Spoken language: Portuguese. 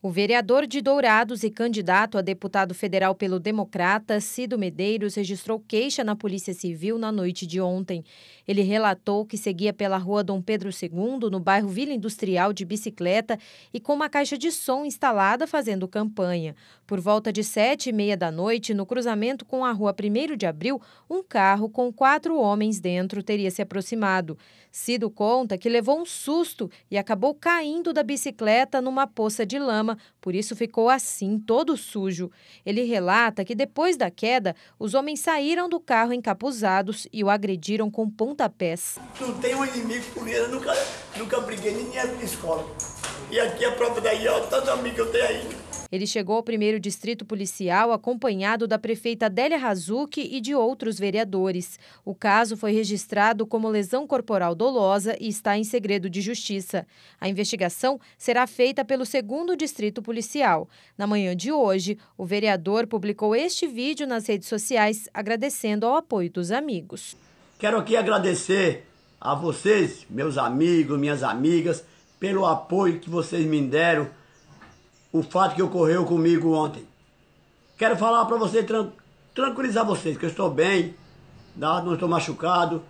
O vereador de Dourados e candidato a deputado federal pelo Democrata, Cido Medeiros, registrou queixa na Polícia Civil na noite de ontem. Ele relatou que seguia pela rua Dom Pedro II, no bairro Vila Industrial, de bicicleta e com uma caixa de som instalada fazendo campanha. Por volta de sete e meia da noite, no cruzamento com a rua 1 de Abril, um carro com quatro homens dentro teria se aproximado. Cido conta que levou um susto e acabou caindo da bicicleta numa poça de lama lama, por isso ficou assim, todo sujo. Ele relata que depois da queda, os homens saíram do carro encapuzados e o agrediram com pontapés. Não tem um inimigo ele, nunca, nunca briguei, nem era na escola. E aqui a própria daí, ó, tanto amigo que eu tenho aí. Ele chegou ao primeiro distrito policial acompanhado da prefeita Adélia Razucchi e de outros vereadores. O caso foi registrado como lesão corporal dolosa e está em segredo de justiça. A investigação será feita pelo segundo distrito policial. Na manhã de hoje, o vereador publicou este vídeo nas redes sociais agradecendo ao apoio dos amigos. Quero aqui agradecer a vocês, meus amigos, minhas amigas, pelo apoio que vocês me deram o fato que ocorreu comigo ontem. Quero falar para você, tranquilizar vocês, que eu estou bem, não estou machucado,